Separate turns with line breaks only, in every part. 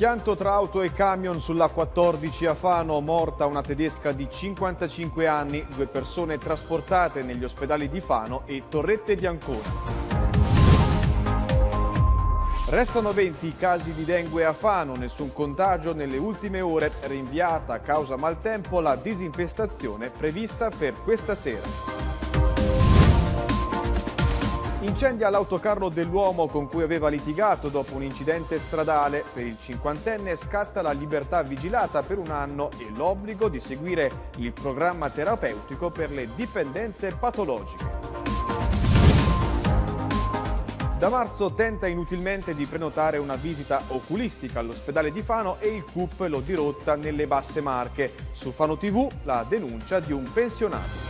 Schianto tra auto e camion sulla 14 a Fano, morta una tedesca di 55 anni, due persone trasportate negli ospedali di Fano e Torrette di Restano 20 i casi di dengue a Fano, nessun contagio nelle ultime ore, rinviata a causa maltempo la disinfestazione prevista per questa sera. Incendia l'autocarro dell'uomo con cui aveva litigato dopo un incidente stradale. Per il cinquantenne scatta la libertà vigilata per un anno e l'obbligo di seguire il programma terapeutico per le dipendenze patologiche. Da marzo tenta inutilmente di prenotare una visita oculistica all'ospedale di Fano e il CUP lo dirotta nelle basse marche. Su Fano TV la denuncia di un pensionato.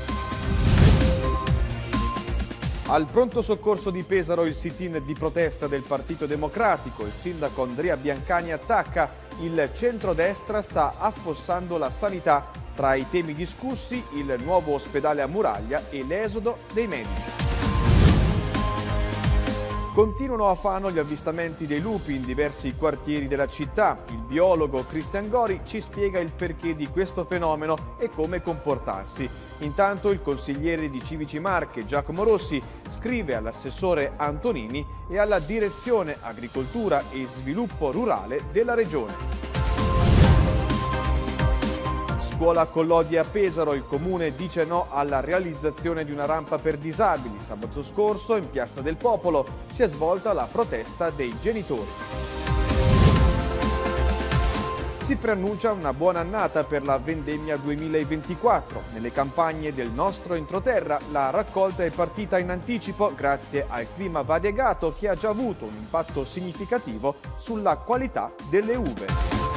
Al pronto soccorso di Pesaro il sit-in di protesta del Partito Democratico, il sindaco Andrea Biancani attacca, il centrodestra sta affossando la sanità, tra i temi discussi il nuovo ospedale a Muraglia e l'esodo dei medici. Continuano a Fano gli avvistamenti dei lupi in diversi quartieri della città. Il biologo Cristian Gori ci spiega il perché di questo fenomeno e come comportarsi. Intanto il consigliere di Civici Marche Giacomo Rossi scrive all'assessore Antonini e alla direzione Agricoltura e Sviluppo Rurale della Regione scuola Collodi a Pesaro, il comune dice no alla realizzazione di una rampa per disabili. Sabato scorso in Piazza del Popolo si è svolta la protesta dei genitori si preannuncia una buona annata per la vendemmia 2024. Nelle campagne del nostro entroterra la raccolta è partita in anticipo grazie al clima variegato che ha già avuto un impatto significativo sulla qualità delle uve.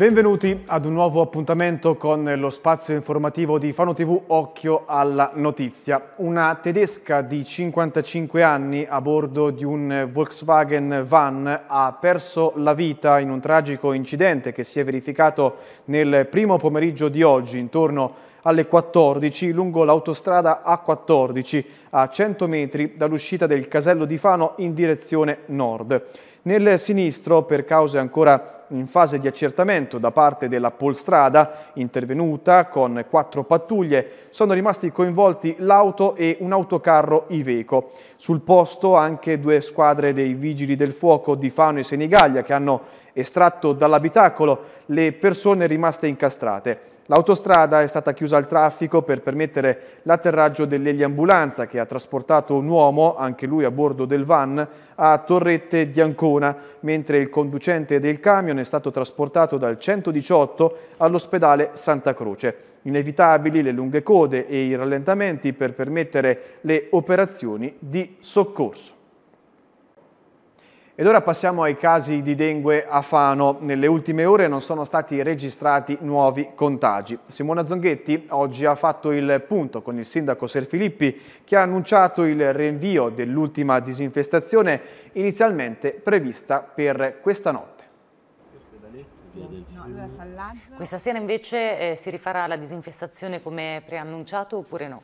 Benvenuti ad un nuovo appuntamento con lo spazio informativo di Fano TV Occhio alla notizia. Una tedesca di 55 anni a bordo di un Volkswagen van ha perso la vita in un tragico incidente che si è verificato nel primo pomeriggio di oggi intorno alle 14 lungo l'autostrada A14 a 100 metri dall'uscita del casello di Fano in direzione nord. Nel sinistro, per cause ancora in fase di accertamento da parte della Polstrada, intervenuta con quattro pattuglie, sono rimasti coinvolti l'auto e un autocarro Iveco. Sul posto anche due squadre dei Vigili del Fuoco di Fano e Senigallia che hanno estratto dall'abitacolo le persone rimaste incastrate. L'autostrada è stata chiusa al traffico per permettere l'atterraggio dell'eliambulanza che ha trasportato un uomo, anche lui a bordo del van, a Torrette di Ancona, mentre il conducente del camion è stato trasportato dal 118 all'ospedale Santa Croce. Inevitabili le lunghe code e i rallentamenti per permettere le operazioni di soccorso. Ed ora passiamo ai casi di dengue a Fano. Nelle ultime ore non sono stati registrati nuovi contagi. Simona Zonghetti oggi ha fatto il punto con il sindaco Serfilippi che ha annunciato il rinvio dell'ultima disinfestazione inizialmente prevista per questa notte.
Questa sera invece eh, si rifarà la disinfestazione come preannunciato oppure no?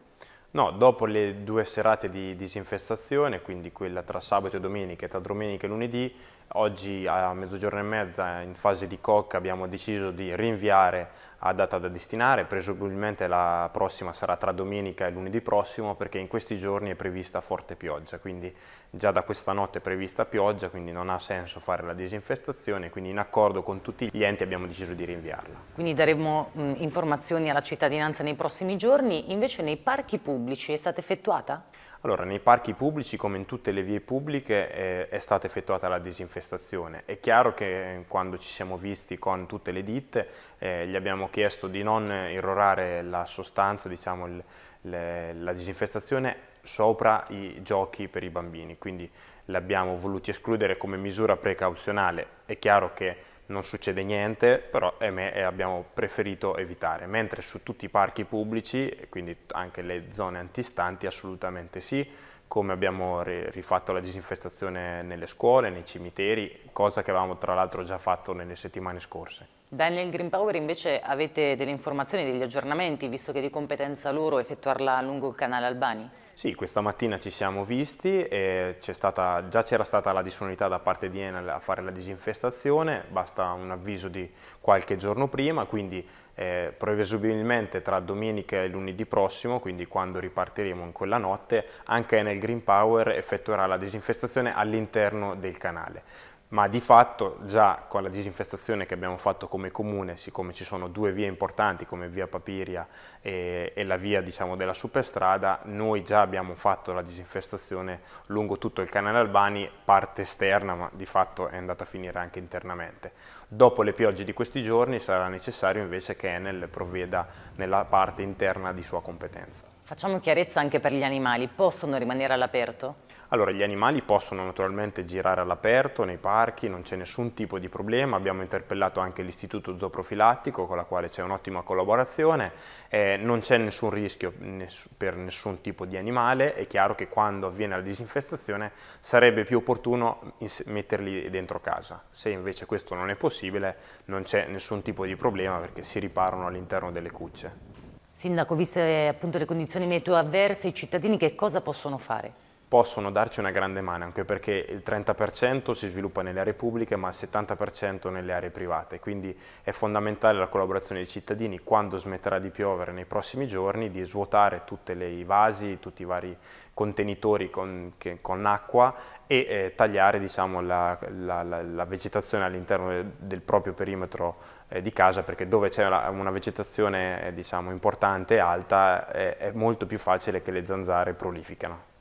No, dopo le due serate di disinfestazione, quindi quella tra sabato e domenica e tra domenica e lunedì, Oggi a mezzogiorno e mezza in fase di cocca abbiamo deciso di rinviare a data da destinare, presumibilmente la prossima sarà tra domenica e lunedì prossimo perché in questi giorni è prevista forte pioggia, quindi già da questa notte è prevista pioggia, quindi non ha senso fare la disinfestazione, quindi in accordo con tutti gli enti abbiamo deciso di rinviarla.
Quindi daremo mh, informazioni alla cittadinanza nei prossimi giorni, invece nei parchi pubblici è stata effettuata?
Allora, nei parchi pubblici, come in tutte le vie pubbliche, eh, è stata effettuata la disinfestazione. È chiaro che eh, quando ci siamo visti con tutte le ditte, eh, gli abbiamo chiesto di non irrorare la sostanza, diciamo, il, le, la disinfestazione sopra i giochi per i bambini, quindi l'abbiamo voluti escludere come misura precauzionale. È chiaro che non succede niente, però abbiamo preferito evitare, mentre su tutti i parchi pubblici, quindi anche le zone antistanti, assolutamente sì, come abbiamo rifatto la disinfestazione nelle scuole, nei cimiteri, cosa che avevamo tra l'altro già fatto nelle settimane scorse.
Daniel Greenpower invece avete delle informazioni, degli aggiornamenti, visto che è di competenza loro effettuarla lungo il canale Albani?
Sì, questa mattina ci siamo visti e stata, già c'era stata la disponibilità da parte di Enel a fare la disinfestazione, basta un avviso di qualche giorno prima, quindi eh, presumibilmente tra domenica e lunedì prossimo, quindi quando ripartiremo in quella notte, anche Enel Green Power effettuerà la disinfestazione all'interno del canale ma di fatto già con la disinfestazione che abbiamo fatto come comune, siccome ci sono due vie importanti come via Papiria e, e la via diciamo, della superstrada, noi già abbiamo fatto la disinfestazione lungo tutto il canale Albani, parte esterna ma di fatto è andata a finire anche internamente. Dopo le piogge di questi giorni sarà necessario invece che Enel provveda nella parte interna di sua competenza.
Facciamo chiarezza anche per gli animali, possono rimanere all'aperto?
Allora, gli animali possono naturalmente girare all'aperto, nei parchi, non c'è nessun tipo di problema, abbiamo interpellato anche l'istituto zooprofilattico con la quale c'è un'ottima collaborazione, eh, non c'è nessun rischio ness per nessun tipo di animale, è chiaro che quando avviene la disinfestazione sarebbe più opportuno metterli dentro casa, se invece questo non è possibile non c'è nessun tipo di problema perché si riparano all'interno delle cucce.
Sindaco, viste appunto le condizioni meteo avverse, i cittadini che cosa possono fare?
possono darci una grande mano, anche perché il 30% si sviluppa nelle aree pubbliche ma il 70% nelle aree private, quindi è fondamentale la collaborazione dei cittadini quando smetterà di piovere nei prossimi giorni, di svuotare tutti i vasi, tutti i vari contenitori con, che, con acqua e eh, tagliare diciamo, la, la, la, la, vegetazione all'interno del, del, proprio perimetro eh, di casa perché dove c'è una, vegetazione eh, diciamo, importante e alta è molto più facile che le zanzare prolificano.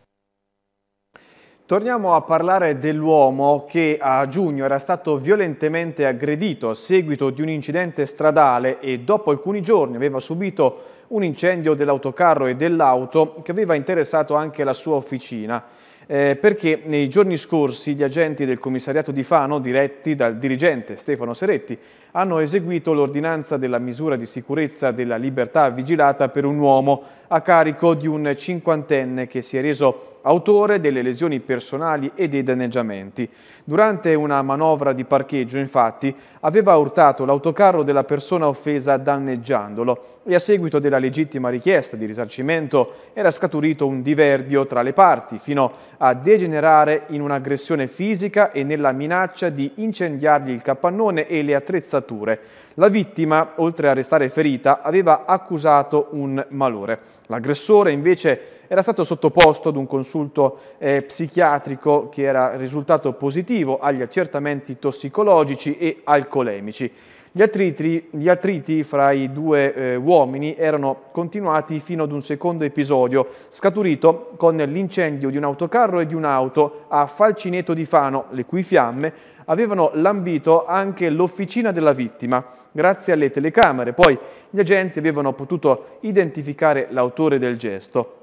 Torniamo a parlare dell'uomo che a giugno era stato violentemente aggredito a seguito di un incidente stradale e dopo alcuni giorni aveva subito un incendio dell'autocarro e dell'auto che aveva interessato anche la sua officina. Eh, perché nei giorni scorsi gli agenti del commissariato di Fano, diretti dal dirigente Stefano Seretti, hanno eseguito l'ordinanza della misura di sicurezza della libertà vigilata per un uomo a carico di un cinquantenne che si è reso autore delle lesioni personali e dei danneggiamenti. Durante una manovra di parcheggio, infatti, aveva urtato l'autocarro della persona offesa danneggiandolo e a seguito della legittima richiesta di risarcimento era scaturito un diverbio tra le parti, fino a degenerare in un'aggressione fisica e nella minaccia di incendiargli il capannone e le attrezzature. La vittima, oltre a restare ferita, aveva accusato un malore. L'aggressore, invece, era stato sottoposto ad un consumo consulto eh, psichiatrico che era risultato positivo agli accertamenti tossicologici e alcolemici. Gli attriti, gli attriti fra i due eh, uomini erano continuati fino ad un secondo episodio, scaturito con l'incendio di un autocarro e di un'auto a Falcineto di Fano, le cui fiamme avevano lambito anche l'officina della vittima. Grazie alle telecamere, poi, gli agenti avevano potuto identificare l'autore del gesto.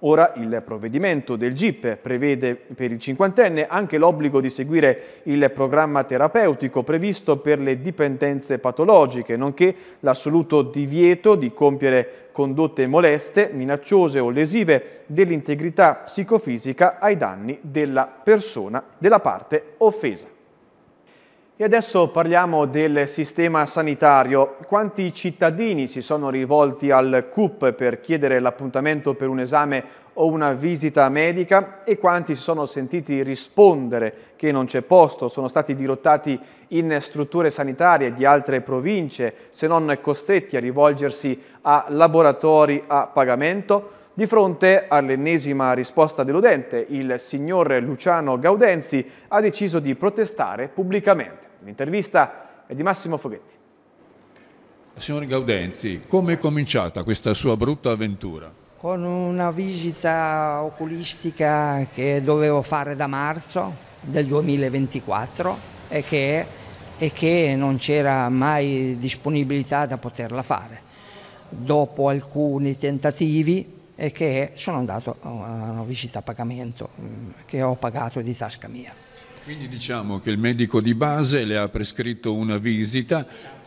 Ora il provvedimento del GIP prevede per il cinquantenne anche l'obbligo di seguire il programma terapeutico previsto per le dipendenze patologiche, nonché l'assoluto divieto di compiere condotte moleste, minacciose o lesive dell'integrità psicofisica ai danni della persona della parte offesa. E adesso parliamo del sistema sanitario. Quanti cittadini si sono rivolti al CUP per chiedere l'appuntamento per un esame o una visita medica e quanti si sono sentiti rispondere che non c'è posto, sono stati dirottati in strutture sanitarie di altre province, se non costretti a rivolgersi a laboratori a pagamento? Di fronte all'ennesima risposta deludente, il signor Luciano Gaudenzi ha deciso di protestare pubblicamente. L'intervista è di Massimo Foghetti.
Signor Gaudenzi, come è cominciata questa sua brutta avventura?
Con una visita oculistica che dovevo fare da marzo del 2024 e che, e che non c'era mai disponibilità da poterla fare. Dopo alcuni tentativi e che sono andato a una visita a pagamento mm, che ho pagato di tasca mia.
Quindi diciamo che il medico di base le ha prescritto una visita,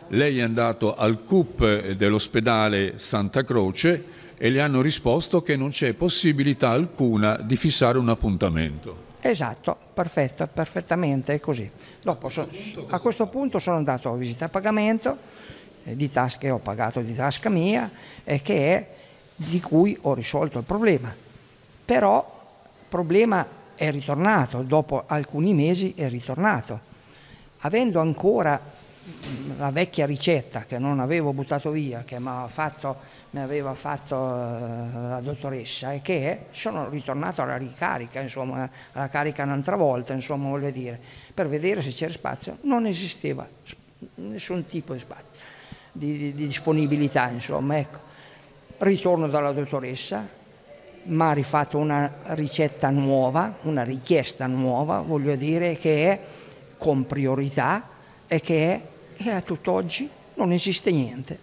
lei è andato al CUP dell'ospedale Santa Croce e le hanno risposto che non c'è possibilità alcuna di fissare un appuntamento.
Esatto, perfetto, perfettamente, è così. Dopo, a, questo a questo punto sono andato a visita a pagamento eh, di tasca che ho pagato di tasca mia e eh, che è di cui ho risolto il problema. Però problema è ritornato, dopo alcuni mesi è ritornato. Avendo ancora mm, la vecchia ricetta che non avevo buttato via, che mi aveva fatto eh, la dottoressa e che sono ritornato alla ricarica, insomma, alla carica un'altra volta, insomma, voglio dire, per vedere se c'era spazio. Non esisteva nessun tipo di spazio, di, di, di disponibilità, insomma, ecco. Ritorno dalla dottoressa, ma ha rifatto una ricetta nuova, una richiesta nuova, voglio dire, che è con priorità e che è e a tutt'oggi non esiste niente.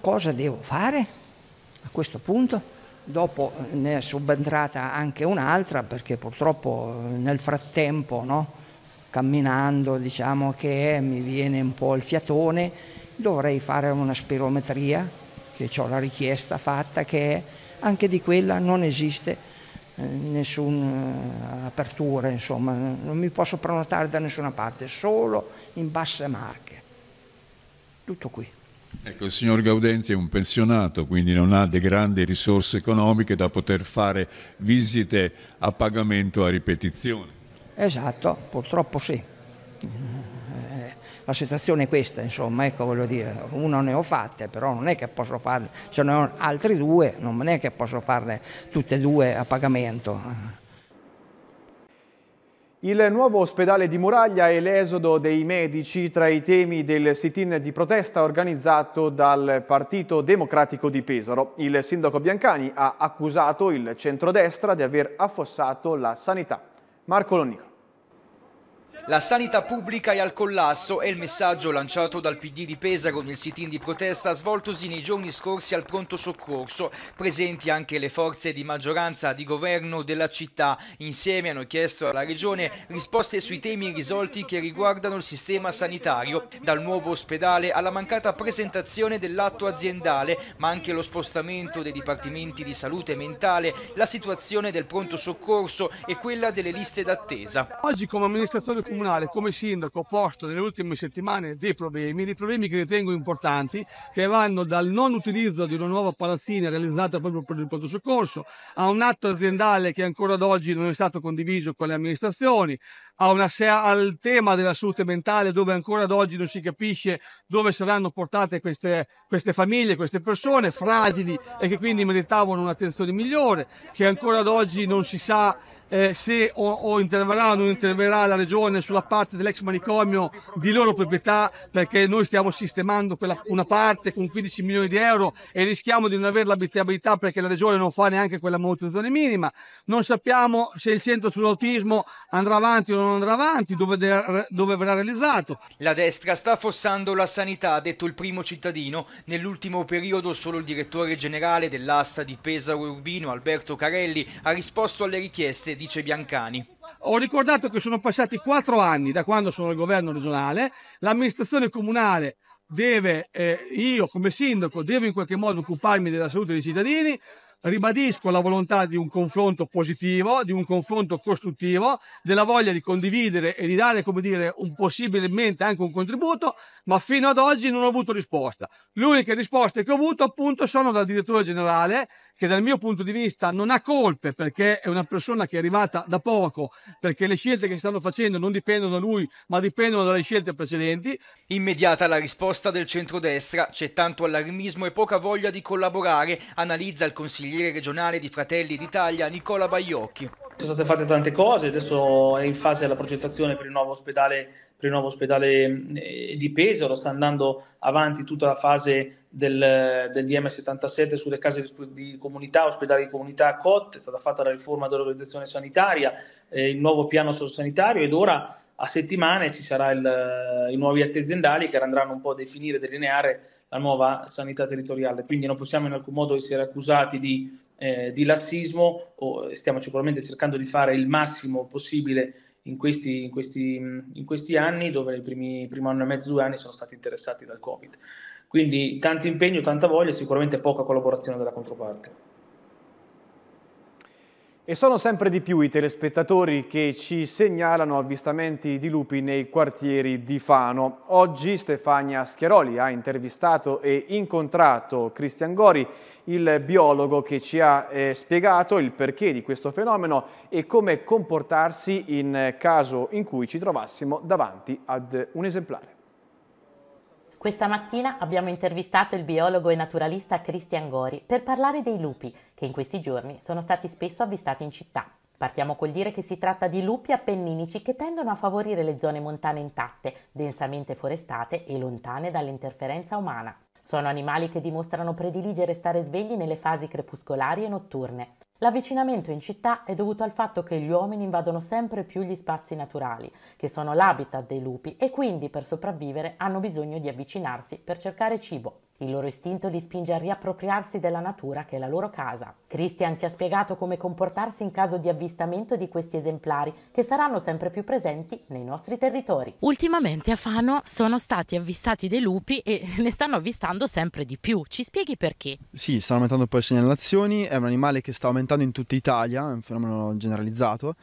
Cosa devo fare a questo punto? Dopo eh, ne è subentrata anche un'altra perché purtroppo eh, nel frattempo, no, camminando, diciamo che mi viene un po' il fiatone, dovrei fare una spirometria, che ho la richiesta fatta che è anche di quella non esiste eh, nessuna eh, apertura, insomma, non mi posso prenotare da nessuna parte, solo in basse marche. Tutto qui.
Ecco, il signor Gaudenzi è un pensionato, quindi non ha de grandi risorse economiche da poter fare visite a pagamento a ripetizione.
Esatto, purtroppo sì la situazione è questa, insomma, ecco voglio dire, una ne ho fatte, però non è che posso farne, ce ne ho altri due, non è che posso farne tutte e due a pagamento.
Il nuovo ospedale di Muraglia e l'esodo dei medici tra i temi del sit-in di protesta organizzato dal Partito Democratico di Pesaro. Il sindaco Biancani ha accusato il centrodestra di aver affossato la sanità. Marco
Lonnico. La sanità pubblica è al collasso è il messaggio lanciato dal PD di Pesaro nel sit-in di protesta svoltosi nei giorni scorsi al pronto soccorso, presenti anche le forze di maggioranza di governo della città. Insieme hanno chiesto alla Regione risposte sui temi risolti che riguardano il sistema sanitario, dal nuovo ospedale alla mancata presentazione dell'atto aziendale, ma anche lo spostamento dei dipartimenti di salute mentale, la situazione del pronto soccorso e quella delle liste d'attesa.
Oggi come amministratore comunale come sindaco ho posto nelle ultime settimane dei problemi, dei problemi che ritengo importanti, che vanno dal non utilizzo di una nuova palazzina realizzata proprio per il pronto soccorso, a un atto aziendale che ancora ad oggi non è stato condiviso con le amministrazioni, a se- al tema della salute mentale dove ancora ad oggi non si capisce dove saranno portate queste, queste famiglie, queste persone fragili e che quindi meritavano un'attenzione migliore, che ancora ad oggi non si sa eh, se o, o, interverrà o non interverrà la regione sulla parte dell'ex manicomio di loro proprietà perché noi stiamo sistemando quella, una parte con 15 milioni di euro e rischiamo di non avere l'abitabilità perché la regione non fa neanche quella manutenzione minima non sappiamo se il centro sull'autismo andrà avanti o non andrà avanti dove, de, dove verrà realizzato
la destra sta affossando la sanità ha detto il primo cittadino nell'ultimo periodo solo il direttore generale dell'asta di Pesaro Urbino Alberto Carelli ha risposto alle richieste di dice Biancani.
Ho ricordato che sono passati quattro anni da quando sono al governo regionale, l'amministrazione comunale deve, eh, io come sindaco, devo in qualche modo occuparmi della salute dei cittadini, ribadisco la volontà di un confronto positivo, di un confronto costruttivo, della voglia di condividere e di dare, come dire, un possibilmente anche un contributo, ma fino ad oggi non ho avuto risposta. Le uniche risposte che ho avuto appunto sono dal direttore generale che dal mio punto di vista non ha colpe perché è una persona che è arrivata da poco, perché le scelte che si stanno facendo non dipendono da lui, ma dipendono dalle scelte
precedenti. Immediata la risposta del centrodestra, c'è tanto allarmismo e poca voglia di collaborare, analizza il consigliere regionale di Fratelli d'Italia Nicola Baiocchi.
Sono state fatte tante cose, adesso è in fase la progettazione per il nuovo ospedale, per il nuovo ospedale eh, di Pesaro, sta andando avanti tutta la fase del, del DM77 sulle case di, comunità, ospedali di comunità COT, è stata fatta la riforma dell'organizzazione sanitaria, eh, il nuovo piano sanitario ed ora a settimane ci saranno i nuovi atti aziendali che andranno un po' a definire, e delineare la nuova sanità territoriale. Quindi non possiamo in alcun modo essere accusati di, eh, di lassismo, o stiamo sicuramente cercando di fare il massimo possibile in questi, in questi, in questi anni, dove i primi, primo anno e mezzo, due anni sono stati interessati dal Covid. Quindi tanto impegno, tanta voglia e sicuramente poca collaborazione dalla controparte. E sono sempre di
più i telespettatori che ci segnalano avvistamenti di lupi nei quartieri di Fano. Oggi Stefania Schieroli ha intervistato e incontrato Cristian Gori, il biologo che ci ha eh, spiegato il perché di questo fenomeno e come comportarsi in eh, caso in cui ci trovassimo davanti ad un esemplare.
Questa mattina abbiamo intervistato il biologo e naturalista Cristian Gori per parlare dei lupi che in questi giorni sono stati spesso avvistati in città. Partiamo col dire che si tratta di lupi appenninici che tendono a favorire le zone montane intatte, densamente forestate e lontane dall'interferenza umana. Sono animali che dimostrano prediligere stare svegli nelle fasi crepuscolari e notturne. L'avvicinamento in città è dovuto al fatto che gli uomini invadono sempre più gli spazi naturali, che sono l'habitat dei lupi e quindi per sopravvivere hanno bisogno di avvicinarsi per cercare cibo. Il loro istinto li spinge a riappropriarsi della natura che è la loro casa. Christian ci ha spiegato come comportarsi in caso di avvistamento di questi esemplari che saranno sempre più presenti nei nostri territori. Ultimamente a Fano sono stati avvistati dei lupi e ne stanno avvistando sempre di più. Ci spieghi perché?
Sì, stanno aumentando poi le segnalazioni, è un animale che sta aumentando in tutta Italia, è un fenomeno generalizzato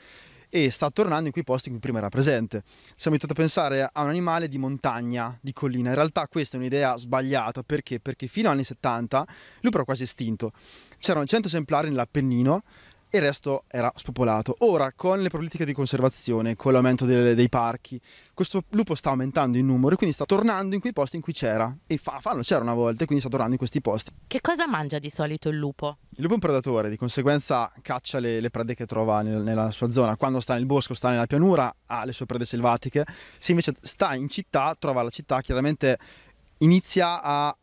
e sta tornando in quei posti in cui prima era presente. Siamo iniziati a pensare a un animale di montagna, di collina. In realtà questa è un'idea sbagliata perché? Perché fino agli anni 70 lui però quasi estinto. C'erano 100 esemplari nell'Appennino il resto era spopolato. Ora, con le politiche di conservazione, con l'aumento dei, dei parchi, questo lupo sta aumentando in numero e quindi sta tornando in quei posti in cui c'era. E fa, fa, non c'era una volta e quindi sta tornando in questi posti. Che cosa mangia di solito il lupo? Il lupo è un predatore, di conseguenza caccia le, le prede che trova nel, nella sua zona. Quando sta nel bosco, sta nella pianura, ha le sue prede selvatiche. Se invece sta in città, trova la città, chiaramente inizia a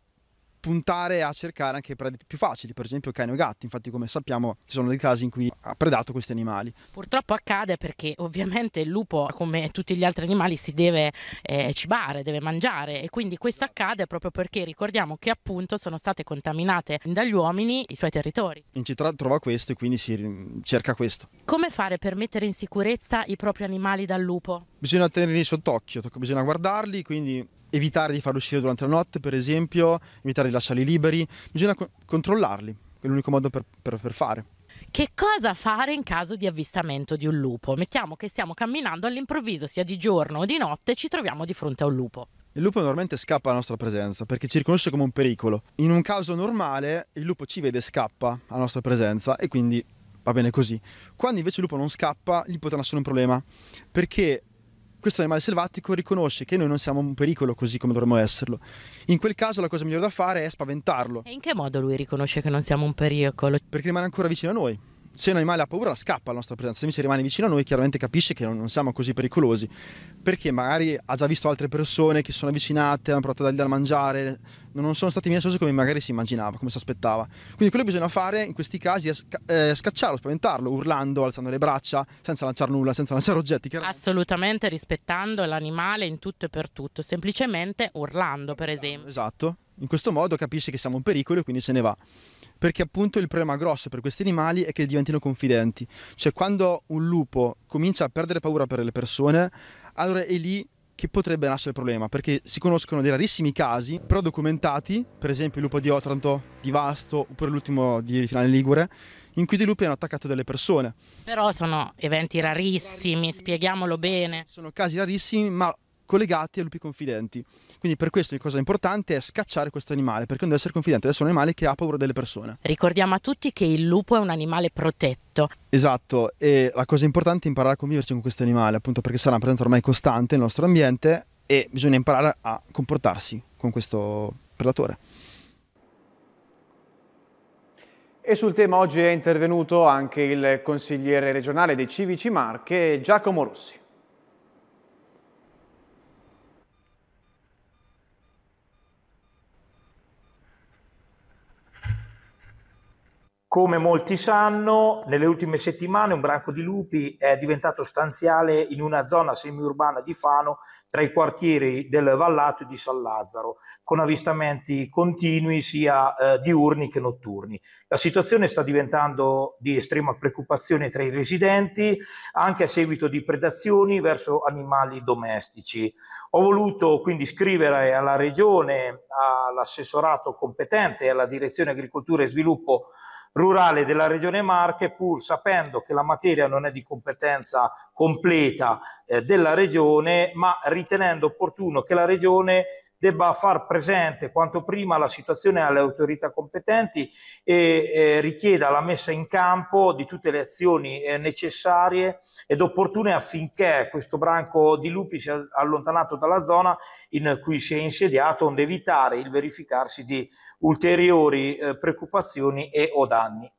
puntare a cercare anche prede più facili, per esempio cani o gatti, infatti come sappiamo ci sono dei casi in cui ha predato questi animali.
Purtroppo accade perché ovviamente il lupo come tutti gli altri animali si deve eh, cibare, deve mangiare e quindi questo accade proprio perché ricordiamo che appunto sono state contaminate
dagli uomini i suoi territori. In città trova questo e quindi si cerca questo.
Come fare per mettere in sicurezza i propri animali dal lupo?
Bisogna tenerli sott'occhio, bisogna guardarli, quindi evitare di farli uscire durante la notte, per esempio, evitare di lasciarli liberi, bisogna co controllarli, è l'unico modo per, per, per fare.
Che cosa fare in caso di avvistamento di un lupo? Mettiamo che stiamo camminando all'improvviso, sia di giorno o di notte, ci troviamo di fronte
a un lupo. Il lupo normalmente scappa alla nostra presenza perché ci riconosce come un pericolo. In un caso normale il lupo ci vede e scappa alla nostra presenza e quindi va bene così. Quando invece il lupo non scappa gli potrà essere un problema perché questo animale selvatico riconosce che noi non siamo un pericolo così come dovremmo esserlo. In quel caso la cosa migliore da fare è spaventarlo. E in che modo lui riconosce che non siamo un pericolo? Perché rimane ancora vicino a noi se un animale ha paura scappa alla nostra presenza, se invece rimane vicino a noi chiaramente capisce che non, siamo così pericolosi, perché magari ha già visto altre persone che si sono avvicinate, hanno provato a dargli da mangiare, non sono stati minacciosi come magari si immaginava, come si aspettava. Quindi quello che bisogna fare in questi casi è eh, scacciarlo, spaventarlo, urlando, alzando le braccia, senza lanciare nulla, senza lanciare oggetti.
Assolutamente rispettando l'animale in tutto e per tutto, semplicemente urlando per esempio. Esatto,
in questo modo capisce che siamo un pericolo e quindi se ne va perché appunto il problema grosso per questi animali è che diventino confidenti, cioè quando un lupo comincia a perdere paura per le persone, allora è lì che potrebbe nascere il problema, perché si conoscono dei rarissimi casi, però documentati, per esempio il lupo di Otranto, di Vasto, oppure l'ultimo di Finale Ligure, in cui dei lupi hanno attaccato delle persone.
Però sono eventi rarissimi, rarissimi spieghiamolo esatto, bene. Sono
casi rarissimi, ma collegati a lupi confidenti. Quindi per questo la cosa importante è scacciare questo animale, perché non deve essere confidente, adesso è un animale che ha paura delle persone.
Ricordiamo a tutti che il lupo è un animale protetto.
Esatto, e la cosa importante è imparare a conviverci con questo animale, appunto perché sarà una presenza ormai costante nel nostro ambiente e bisogna imparare a comportarsi con questo predatore.
E sul tema oggi è intervenuto anche il consigliere regionale dei Civici Marche, Giacomo Rossi.
Come molti sanno, nelle ultime settimane un branco di lupi è diventato stanziale in una zona semiurbana di Fano tra i quartieri del Vallato e di San Lazzaro, con avvistamenti continui sia eh, diurni che notturni. La situazione sta diventando di estrema preoccupazione tra i residenti, anche a seguito di predazioni verso animali domestici. Ho voluto quindi scrivere alla Regione, all'assessorato competente e alla Direzione Agricoltura e Sviluppo rurale della Regione Marche, pur sapendo che la materia non è di competenza completa eh, della Regione, ma ritenendo opportuno che la Regione debba far presente quanto prima la situazione alle autorità competenti e eh, richieda la messa in campo di tutte le azioni eh, necessarie ed opportune affinché questo branco di lupi sia allontanato dalla zona in cui si è insediato, onde evitare il verificarsi di ulteriori eh, preoccupazioni e o danni.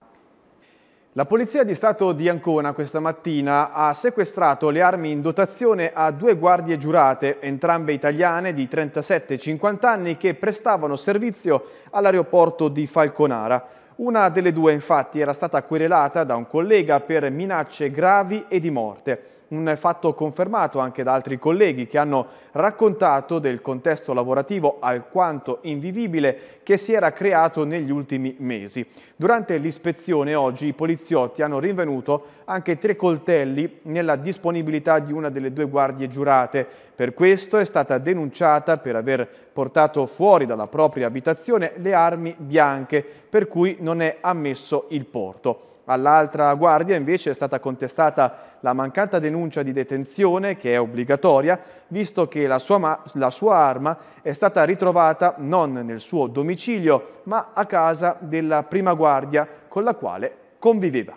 La Polizia di Stato di Ancona questa mattina ha sequestrato le armi in dotazione a due guardie giurate, entrambe italiane di 37 e 50 anni, che prestavano servizio all'aeroporto di Falconara. Una delle due infatti era stata querelata da un collega per minacce gravi e di morte un fatto confermato anche da altri colleghi che hanno raccontato del contesto lavorativo alquanto invivibile che si era creato negli ultimi mesi. Durante l'ispezione oggi i poliziotti hanno rinvenuto anche tre coltelli nella disponibilità di una delle due guardie giurate. Per questo è stata denunciata per aver portato fuori dalla propria abitazione le armi bianche, per cui non è ammesso il porto. All'altra guardia invece è stata contestata la mancata denuncia di detenzione, che è obbligatoria, visto che la sua, la sua arma è stata ritrovata non nel suo domicilio, ma a casa della prima guardia con la quale conviveva.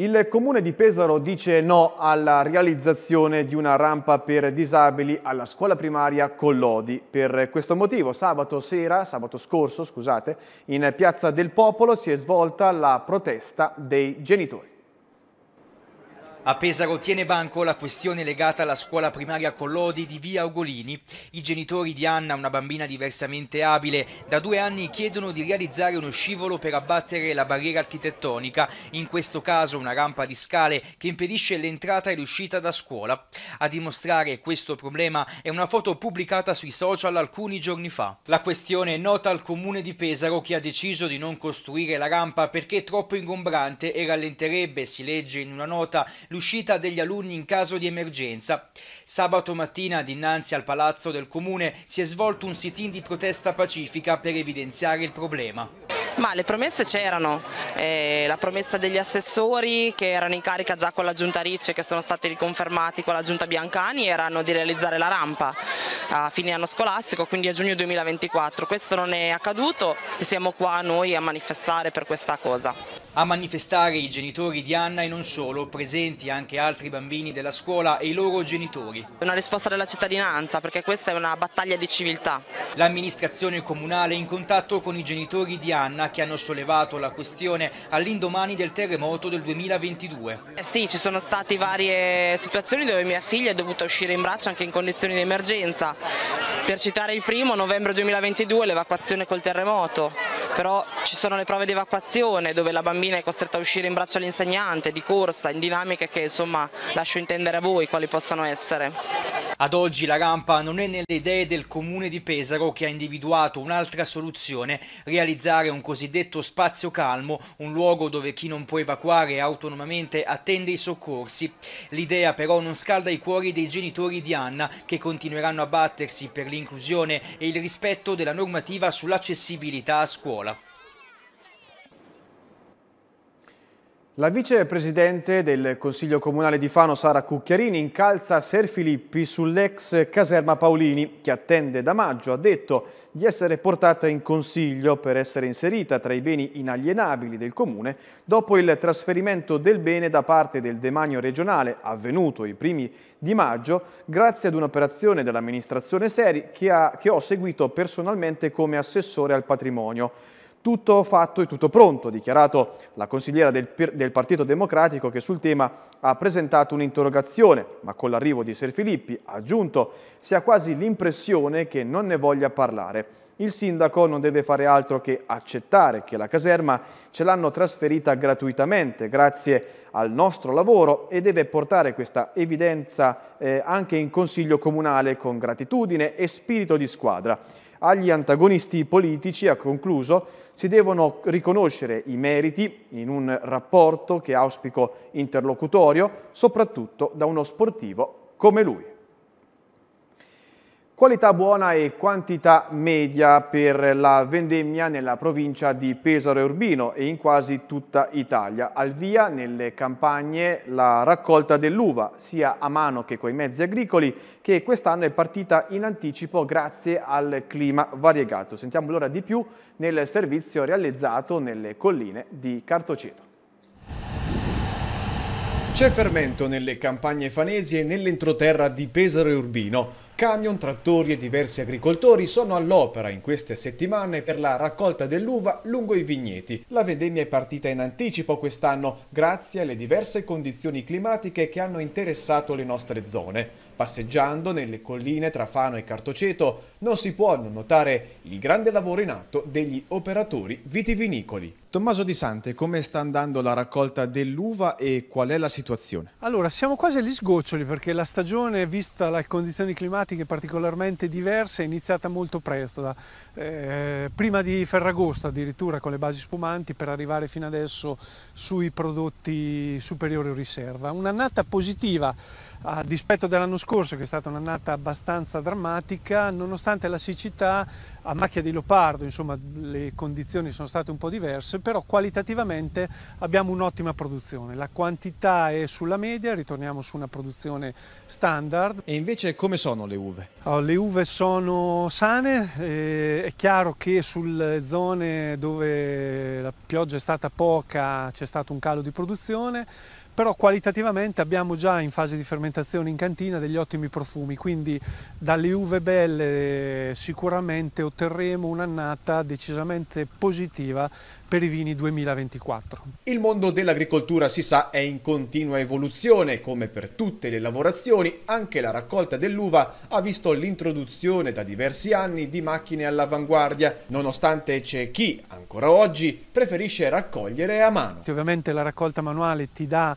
Il comune di Pesaro dice no alla realizzazione di una rampa per disabili alla scuola primaria Collodi. Per questo motivo sabato sera, sabato scorso, scusate, in Piazza del Popolo si è svolta la protesta dei genitori.
A Pesaro tiene banco la questione legata alla scuola primaria Collodi di via Ugolini. I genitori di Anna, una bambina diversamente abile, da due anni chiedono di realizzare uno scivolo per abbattere la barriera architettonica, in questo caso una rampa di scale che impedisce l'entrata e l'uscita da scuola. A dimostrare questo problema è una foto pubblicata sui social alcuni giorni fa. La questione è nota al comune di Pesaro che ha deciso di non costruire la rampa perché è troppo ingombrante e rallenterebbe, si legge in una nota, l'uscita l'uscita degli alunni in caso di emergenza. Sabato mattina dinanzi al Palazzo del Comune si è svolto un sit-in di protesta pacifica per evidenziare il
problema. Ma le promesse c'erano, eh, la promessa degli assessori che erano in carica già con la giunta Ricci che sono stati riconfermati con la giunta Biancani erano di realizzare la rampa a fine anno scolastico, quindi a giugno 2024. Questo non è accaduto e siamo qua noi a manifestare per questa cosa. A manifestare i genitori di Anna
e non solo, presenti anche altri bambini della scuola e i loro genitori. Una risposta della cittadinanza perché questa è una battaglia di civiltà. L'amministrazione comunale in contatto con i genitori di Anna che hanno sollevato la questione all'indomani del terremoto del 2022.
Eh sì, ci sono state varie situazioni dove mia figlia è dovuta uscire in braccio anche in condizioni di emergenza. Per citare il primo, novembre 2022, l'evacuazione col terremoto, però ci sono le prove di evacuazione dove la bambina è costretta a uscire in braccio all'insegnante, di corsa, in dinamiche che insomma lascio intendere a voi quali possano essere. Ad oggi
la rampa non è nelle idee del comune di Pesaro che ha individuato un'altra soluzione, realizzare un cosiddetto cosiddetto spazio calmo, un luogo dove chi non può evacuare autonomamente attende i soccorsi. L'idea però non scalda i cuori dei genitori di Anna, che continueranno a battersi per l'inclusione e il rispetto della normativa sull'accessibilità a scuola.
La vicepresidente del Consiglio Comunale di Fano, Sara Cucchiarini, incalza Ser Filippi sull'ex caserma Paolini, che attende da maggio, ha detto di essere portata in Consiglio per essere inserita tra i beni inalienabili del Comune dopo il trasferimento del bene da parte del demanio regionale avvenuto i primi di maggio grazie ad un'operazione dell'amministrazione Seri che, ha, che ho seguito personalmente come assessore al patrimonio tutto fatto e tutto pronto, ha dichiarato la consigliera del, del, Partito Democratico che sul tema ha presentato un'interrogazione, ma con l'arrivo di Ser Serfilippi, aggiunto, si ha quasi l'impressione che non ne voglia parlare. Il sindaco non deve fare altro che accettare che la caserma ce l'hanno trasferita gratuitamente grazie al nostro lavoro e deve portare questa evidenza eh, anche in Consiglio Comunale con gratitudine e spirito di squadra agli antagonisti politici, ha concluso, si devono riconoscere i meriti in un rapporto che auspico interlocutorio, soprattutto da uno sportivo come lui. Qualità buona e quantità media per la vendemmia nella provincia di Pesaro e Urbino e in quasi tutta Italia. Al via nelle campagne la raccolta dell'uva, sia a mano che coi mezzi agricoli, che quest'anno è partita in anticipo grazie al clima variegato. Sentiamo allora di più nel servizio realizzato nelle colline di Cartoceto. C'è fermento nelle campagne fanesi e nell'entroterra di Pesaro e Urbino. Camion, trattori e diversi agricoltori sono all'opera in queste settimane per la raccolta dell'uva lungo i vigneti. La vendemmia è partita in anticipo quest'anno grazie alle diverse condizioni climatiche che hanno interessato le nostre zone. Passeggiando nelle colline tra Fano e Cartoceto non si può non notare il grande lavoro in atto degli operatori vitivinicoli. Tommaso Di Sante, come sta andando la raccolta dell'uva e qual è la situazione?
Allora, siamo quasi agli sgoccioli perché la stagione, vista le condizioni climatiche, tematiche particolarmente diverse, è iniziata molto presto, da, eh, prima di Ferragosto addirittura con le basi spumanti per arrivare fino adesso sui prodotti superiori o riserva. Un'annata positiva a dispetto dell'anno scorso che è stata un'annata abbastanza drammatica, nonostante la siccità a macchia di leopardo, insomma le condizioni sono state un po' diverse, però qualitativamente abbiamo un'ottima produzione. La quantità è sulla media, ritorniamo su una produzione standard. E invece come sono le uve? Allora, oh, le uve sono sane, eh, è chiaro che sulle zone dove la pioggia è stata poca c'è stato un calo di produzione, però qualitativamente abbiamo già in fase di fermentazione in cantina degli ottimi profumi, quindi dalle uve belle eh, sicuramente otterremo un'annata decisamente positiva per i vini 2024.
Il mondo dell'agricoltura si sa è in continua evoluzione, come per tutte le lavorazioni, anche la raccolta dell'uva ha visto l'introduzione da diversi anni di macchine all'avanguardia, nonostante c'è chi
ancora oggi preferisce raccogliere a mano. Ovviamente la raccolta manuale ti dà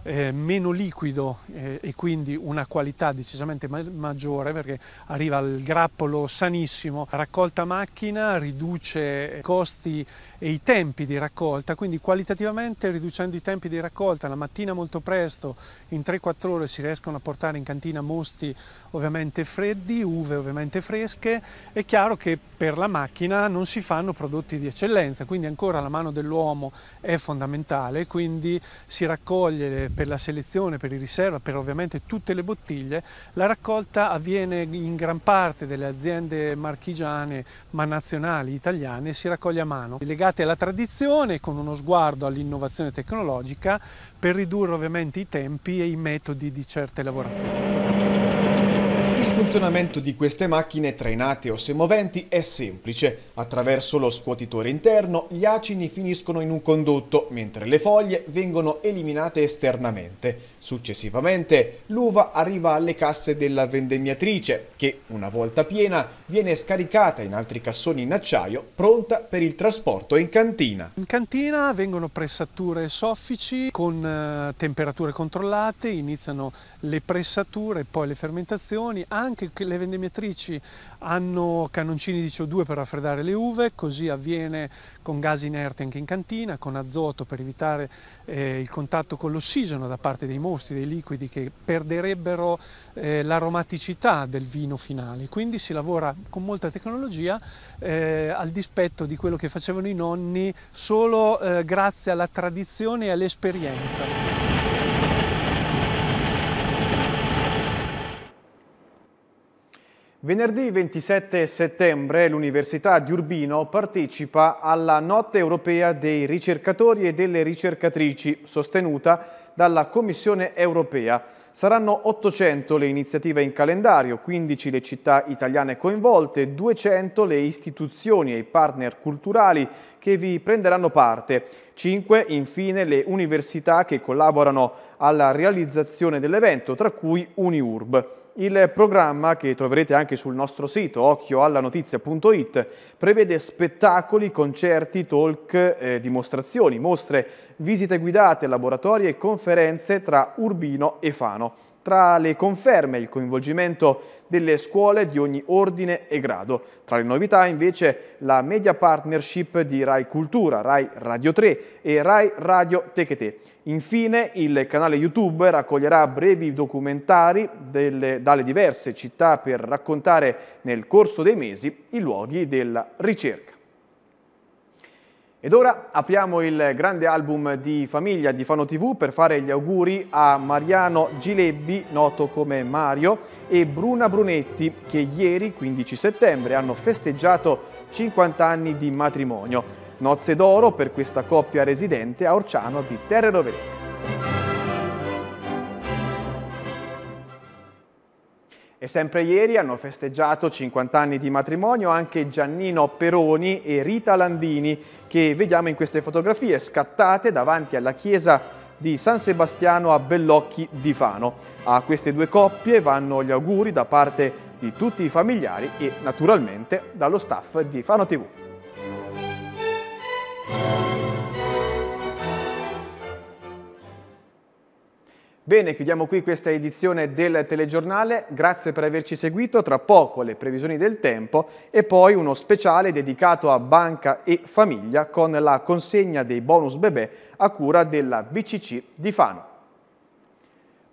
eh, meno liquido eh, e quindi una qualità decisamente ma maggiore perché arriva al grappolo sanissimo, raccolta macchina riduce i costi e i tempi di raccolta, quindi qualitativamente riducendo i tempi di raccolta, la mattina molto presto in 3-4 ore si riescono a portare in cantina mosti ovviamente freddi, uve ovviamente fresche, è chiaro che per la macchina non si fanno prodotti di eccellenza, quindi ancora la mano dell'uomo è fondamentale, quindi si raccoglie per la selezione, per il riserva, per ovviamente tutte le bottiglie, la raccolta avviene in gran parte delle aziende marchigiane ma nazionali italiane, si raccoglie a mano, legate alla tradizione con uno sguardo all'innovazione tecnologica per ridurre ovviamente i tempi e i metodi di certe lavorazioni. Il funzionamento
di queste macchine trainate o semoventi è semplice. Attraverso lo scuotitore interno gli acini finiscono in un condotto, mentre le foglie vengono eliminate esternamente. Successivamente l'uva arriva alle casse della vendemmiatrice che, una volta piena, viene scaricata in altri cassoni in acciaio pronta per il trasporto in cantina.
In cantina vengono pressature soffici con eh, temperature controllate, iniziano le pressature, e poi le fermentazioni, anche le vendemmiatrici hanno cannoncini di CO2 per raffreddare le uve, così avviene con gas inerti anche in cantina, con azoto per evitare eh, il contatto con l'ossigeno da parte dei mostri, dei liquidi che perderebbero eh, l'aromaticità del vino finale. Quindi si lavora con molta tecnologia eh, al dispetto di quello che facevano i nonni solo eh, grazie alla tradizione e all'esperienza.
Venerdì 27 settembre l'Università di Urbino partecipa alla Notte Europea dei ricercatori e delle ricercatrici, sostenuta dalla Commissione Europea. Saranno 800 le iniziative in calendario, 15 le città italiane coinvolte, 200 le istituzioni e i partner culturali che vi prenderanno parte. 5. Infine le università che collaborano alla realizzazione dell'evento, tra cui UniURB. Il programma, che troverete anche sul nostro sito occhioallanotizia.it, prevede spettacoli, concerti, talk, eh, dimostrazioni, mostre, visite guidate, laboratori e conferenze tra Urbino e Fano. Tra le conferme il coinvolgimento delle scuole di ogni ordine e grado. Tra le novità invece la media partnership di Rai Cultura, Rai Radio 3 e Rai Radio Techete. Infine il canale YouTube raccoglierà brevi documentari delle, dalle diverse città per raccontare nel corso dei mesi i luoghi della ricerca. Ed ora apriamo il grande album di famiglia di Fano TV per fare gli auguri a Mariano Gilebbi, noto come Mario, e Bruna Brunetti che ieri, 15 settembre, hanno festeggiato 50 anni di matrimonio. Nozze d'oro per questa coppia residente a Orciano di Terre Roveresche. E sempre ieri hanno festeggiato 50 anni di matrimonio anche Giannino Peroni e Rita Landini, che vediamo in queste fotografie scattate davanti alla chiesa di San Sebastiano a Bellocchi di Fano. A queste due coppie vanno gli auguri da parte di tutti i familiari e naturalmente dallo staff di Fano TV. Bene, chiudiamo qui questa edizione del telegiornale, grazie per averci seguito, tra poco le previsioni del tempo e poi uno speciale dedicato a banca e famiglia con la consegna dei bonus bebè a cura della BCC di Fano.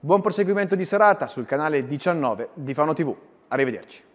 Buon proseguimento di serata sul canale 19 di Fano TV. Arrivederci.